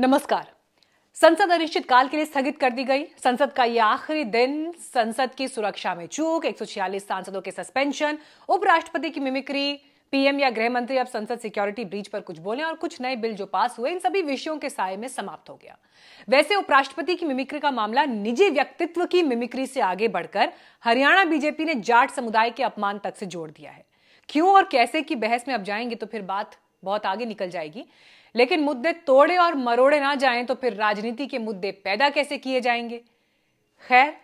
नमस्कार संसद अनिश्चितकाल के लिए स्थगित कर दी गई संसद का यह आखिरी दिन संसद की सुरक्षा में चूक एक सांसदों के सस्पेंशन उपराष्ट्रपति की मिमिक्री पीएम या गृह मंत्री अब संसद सिक्योरिटी ब्रिज पर कुछ बोले और कुछ नए बिल जो पास हुए इन सभी विषयों के साय में समाप्त हो गया वैसे उपराष्ट्रपति की मिमिक्री का मामला निजी व्यक्तित्व की मिमिक्री से आगे बढ़कर हरियाणा बीजेपी ने जाट समुदाय के अपमान तक से जोड़ दिया है क्यों और कैसे की बहस में अब जाएंगे तो फिर बात बहुत आगे निकल जाएगी लेकिन मुद्दे तोड़े और मरोड़े ना जाएं तो फिर राजनीति के मुद्दे पैदा कैसे किए जाएंगे खैर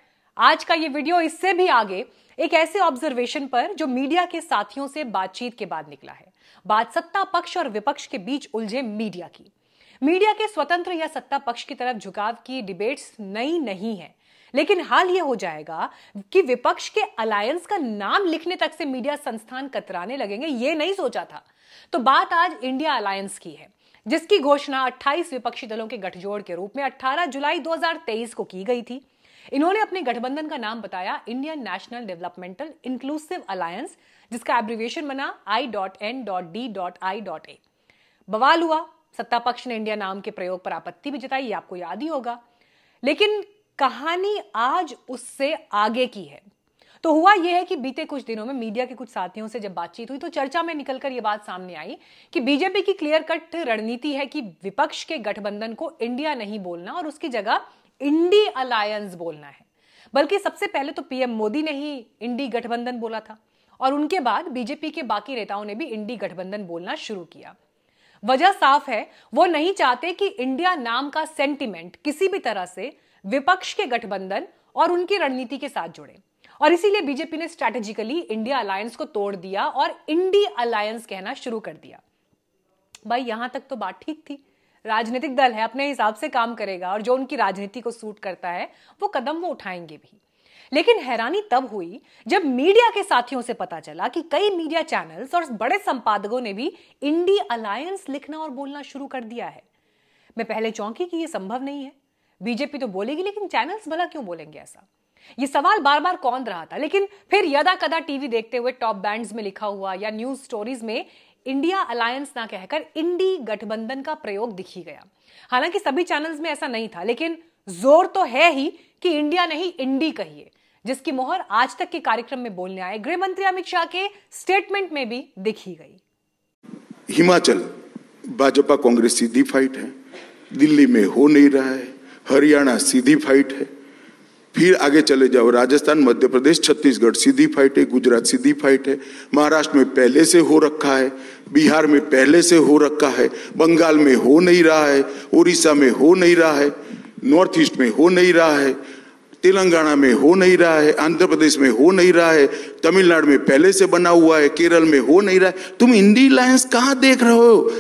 आज का ये वीडियो इससे भी आगे एक ऐसे ऑब्जर्वेशन पर जो मीडिया के साथियों से बातचीत के बाद निकला है बात सत्ता पक्ष और विपक्ष के बीच उलझे मीडिया की मीडिया के स्वतंत्र या सत्ता पक्ष की तरफ झुकाव की डिबेट्स नई नहीं है लेकिन हाल यह हो जाएगा कि विपक्ष के अलायंस का नाम लिखने तक से मीडिया संस्थान कतराने लगेंगे यह नहीं सोचा था तो बात आज इंडिया अलायंस की है जिसकी घोषणा 28 विपक्षी दलों के गठजोड़ के रूप में 18 जुलाई 2023 को की गई थी इन्होंने अपने गठबंधन का नाम बताया Indian national developmental inclusive alliance जिसका एब्रीवेशन बना I dot N dot D dot I dot A बवाल हुआ सत्ता पक्ष ने इंडिया नाम के प्रयोग पर आपत्ति भी जताई आपको याद ही होगा लेकिन कहानी आज उससे आगे की है तो हुआ यह है कि बीते कुछ दिनों में मीडिया के कुछ साथियों से जब बातचीत हुई तो चर्चा में निकलकर यह बात सामने आई कि बीजेपी की क्लियर कट रणनीति है कि विपक्ष के गठबंधन को इंडिया नहीं बोलना और उसकी जगह इंडी अलायंस बोलना है बल्कि सबसे पहले तो पीएम मोदी ने ही इंडी गठबंधन बोला था और उनके बाद बीजेपी के बाकी नेताओं ने भी इंडी गठबंधन बोलना शुरू किया वजह साफ है वो नहीं चाहते कि इंडिया नाम का सेंटिमेंट किसी भी तरह से विपक्ष के गठबंधन और उनकी रणनीति के साथ जुड़े और इसीलिए बीजेपी ने स्ट्रैटेजिकली इंडिया अलायंस को तोड़ दिया और इंडी अलायंस कहना शुरू कर दिया भाई यहां तक तो बात ठीक थी राजनीतिक दल है अपने हिसाब से काम करेगा और जो उनकी राजनीति को सूट करता है वो कदम वो उठाएंगे भी लेकिन हैरानी तब हुई जब मीडिया के साथियों से पता चला कि कई मीडिया चैनल्स और बड़े संपादकों ने भी इंडी अलायंस लिखना और बोलना शुरू कर दिया है मैं पहले चौंकी कि यह संभव नहीं है बीजेपी तो बोलेगी लेकिन चैनल्स भला क्यों बोलेंगे ऐसा ये सवाल बार बार कौन रहा था लेकिन फिर यदा कदा टीवी देखते हुए टॉप बैंड्स में लिखा हुआ या न्यूज स्टोरीज में इंडिया अलायंस ना कहकर इंडी गठबंधन का प्रयोग दिखी गया हालांकि सभी चैनल्स में ऐसा नहीं था लेकिन जोर तो है ही कि इंडिया नहीं इंडी कहिए जिसकी मोहर आज तक के कार्यक्रम में बोलने आए गृह मंत्री अमित शाह के स्टेटमेंट में भी दिखी गई हिमाचल भाजपा कांग्रेस सीधी फाइट है दिल्ली में हो नहीं रहा है हरियाणा सीधी फाइट है फिर आगे चले जाओ राजस्थान मध्य प्रदेश छत्तीसगढ़ सीधी फाइट है गुजरात सीधी फाइट है महाराष्ट्र में पहले से हो रखा है बिहार में पहले से हो रखा है बंगाल में हो नहीं रहा है उड़ीसा में हो नहीं रहा है नॉर्थ ईस्ट में हो नहीं रहा है तेलंगाना में हो नहीं रहा है आंध्र प्रदेश में हो नहीं रहा है तमिलनाडु में पहले से बना हुआ है केरल में हो नहीं रहा है तुम इंडी लाइन्स कहाँ देख रहे हो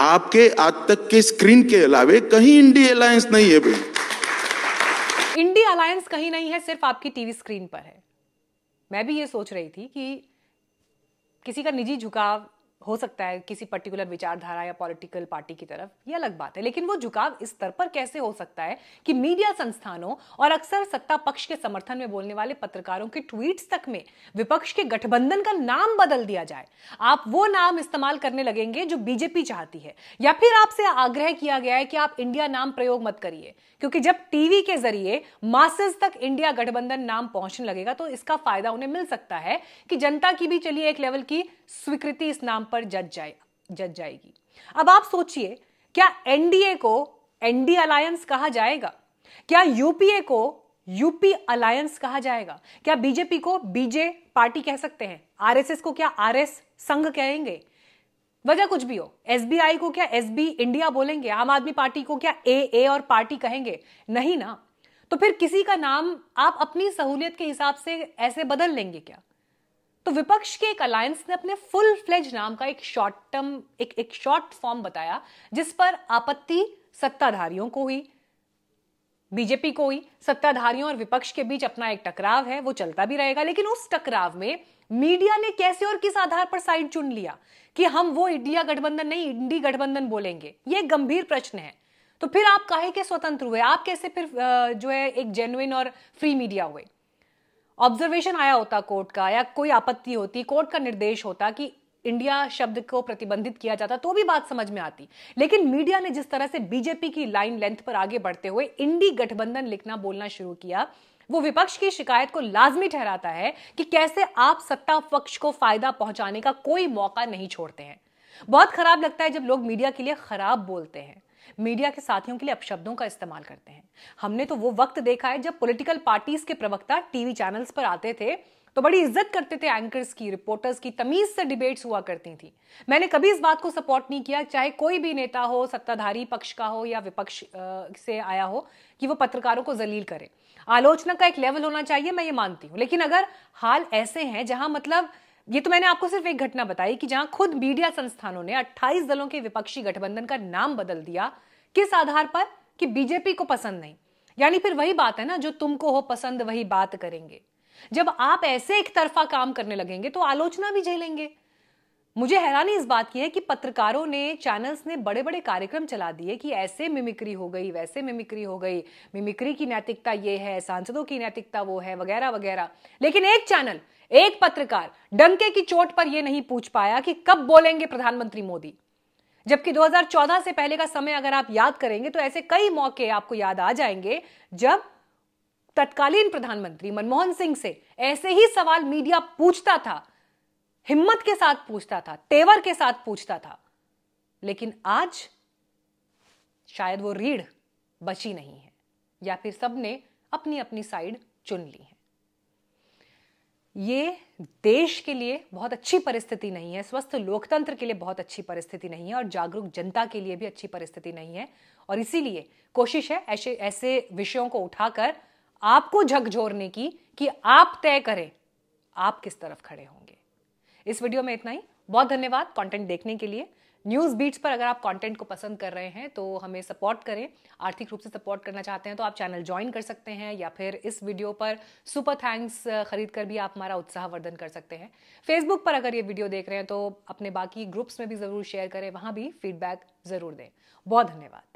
आपके आज तक के स्क्रीन के अलावे कहीं इंडी अलायंस नहीं है भाई इंडी अलायंस कहीं नहीं है सिर्फ आपकी टीवी स्क्रीन पर है मैं भी ये सोच रही थी कि किसी का निजी झुकाव हो सकता है किसी पर्टिकुलर विचारधारा या पॉलिटिकल पार्टी की तरफ ये अलग बात है लेकिन वो झुकाव इस स्तर पर कैसे हो सकता है कि मीडिया संस्थानों और अक्सर सत्ता पक्ष के समर्थन में बोलने वाले पत्रकारों के ट्वीट्स तक में विपक्ष के गठबंधन का नाम बदल दिया जाए आप वो नाम इस्तेमाल करने लगेंगे जो बीजेपी चाहती है या फिर आपसे आग्रह किया गया है कि आप इंडिया नाम प्रयोग मत करिए क्योंकि जब टीवी के जरिए मासेस तक इंडिया गठबंधन नाम पहुंचने लगेगा तो इसका फायदा उन्हें मिल सकता है कि जनता की भी चलिए एक लेवल की स्वीकृति इस नाम पर जज जाए जज जाएगी अब आप सोचिए क्या एनडीए को एनडी अलायंस कहा जाएगा क्या यूपीए को यूपी अलायंस कहा जाएगा क्या बीजेपी को बीजे पार्टी कह सकते हैं आरएसएस को क्या आरएस संघ कहेंगे वजह कुछ भी हो एसबीआई को क्या एसबी इंडिया बोलेंगे आम आदमी पार्टी को क्या ए ए और पार्टी कहेंगे नहीं ना तो फिर किसी का नाम आप अपनी सहूलियत के हिसाब से ऐसे बदल लेंगे क्या तो विपक्ष के एक अलायंस ने अपने फुल फ्लेज नाम का एक शॉर्ट टर्म एक एक शॉर्ट फॉर्म बताया जिस पर आपत्ति सत्ताधारियों को हुई बीजेपी को हुई सत्ताधारियों और विपक्ष के बीच अपना एक टकराव है वो चलता भी रहेगा लेकिन उस टकराव में मीडिया ने कैसे और किस आधार पर साइड चुन लिया कि हम वो इंडिया गठबंधन नहीं इंडी गठबंधन बोलेंगे ये गंभीर प्रश्न है तो फिर आप काहे के स्वतंत्र हुए आप कैसे फिर जो है एक जेन्युन और फ्री मीडिया हुए ऑब्जर्वेशन आया होता कोर्ट का या कोई आपत्ति होती कोर्ट का निर्देश होता कि इंडिया शब्द को प्रतिबंधित किया जाता तो भी बात समझ में आती लेकिन मीडिया ने जिस तरह से बीजेपी की लाइन लेंथ पर आगे बढ़ते हुए इंडी गठबंधन लिखना बोलना शुरू किया वो विपक्ष की शिकायत को लाजमी ठहराता है कि कैसे आप सत्ता पक्ष को फायदा पहुंचाने का कोई मौका नहीं छोड़ते हैं बहुत खराब लगता है जब लोग मीडिया के लिए खराब बोलते हैं मीडिया के साथियों के लिए अपशब्दों का इस्तेमाल करते हैं हमने तो वो वक्त देखा है जब पॉलिटिकल पार्टीज के प्रवक्ता टीवी चैनल्स पर आते थे तो बड़ी इज्जत करते थे एंकर्स की रिपोर्टर्स की तमीज से डिबेट्स हुआ करती थी मैंने कभी इस बात को सपोर्ट नहीं किया चाहे कोई भी नेता हो सत्ताधारी पक्ष का हो या विपक्ष से आया हो कि वो पत्रकारों को जलील करे आलोचना का एक लेवल होना चाहिए मैं ये मानती हूं लेकिन अगर हाल ऐसे हैं जहां मतलब ये तो मैंने आपको सिर्फ एक घटना बताई कि जहां खुद मीडिया संस्थानों ने 28 दलों के विपक्षी गठबंधन का नाम बदल दिया किस आधार पर कि बीजेपी को पसंद नहीं यानी फिर वही बात है ना जो तुमको हो पसंद वही बात करेंगे जब आप ऐसे एक तरफा काम करने लगेंगे तो आलोचना भी झेलेंगे मुझे हैरानी इस बात की है कि पत्रकारों ने चैनल्स ने बड़े बड़े कार्यक्रम चला दिए कि ऐसे मिमिक्री हो गई वैसे मिमिक्री हो गई मिमिक्री की नैतिकता ये है सांसदों की नैतिकता वो है वगैरह वगैरह लेकिन एक चैनल एक पत्रकार डंके की चोट पर यह नहीं पूछ पाया कि कब बोलेंगे प्रधानमंत्री मोदी जबकि 2014 से पहले का समय अगर आप याद करेंगे तो ऐसे कई मौके आपको याद आ जाएंगे जब तत्कालीन प्रधानमंत्री मनमोहन सिंह से ऐसे ही सवाल मीडिया पूछता था हिम्मत के साथ पूछता था तेवर के साथ पूछता था लेकिन आज शायद वो रीढ़ बची नहीं है या फिर सबने अपनी अपनी साइड चुन ली है ये देश के लिए बहुत अच्छी परिस्थिति नहीं है स्वस्थ लोकतंत्र के लिए बहुत अच्छी परिस्थिति नहीं है और जागरूक जनता के लिए भी अच्छी परिस्थिति नहीं है और इसीलिए कोशिश है ऐसे ऐसे विषयों को उठाकर आपको झकझोरने की कि आप तय करें आप किस तरफ खड़े होंगे इस वीडियो में इतना ही बहुत धन्यवाद कंटेंट देखने के लिए न्यूज़ बीट्स पर अगर आप कंटेंट को पसंद कर रहे हैं तो हमें सपोर्ट करें आर्थिक रूप से सपोर्ट करना चाहते हैं तो आप चैनल ज्वाइन कर सकते हैं या फिर इस वीडियो पर सुपर थैंक्स खरीद कर भी आप हमारा उत्साहवर्धन कर सकते हैं फेसबुक पर अगर ये वीडियो देख रहे हैं तो अपने बाकी ग्रुप्स में भी ज़रूर शेयर करें वहाँ भी फीडबैक ज़रूर दें बहुत धन्यवाद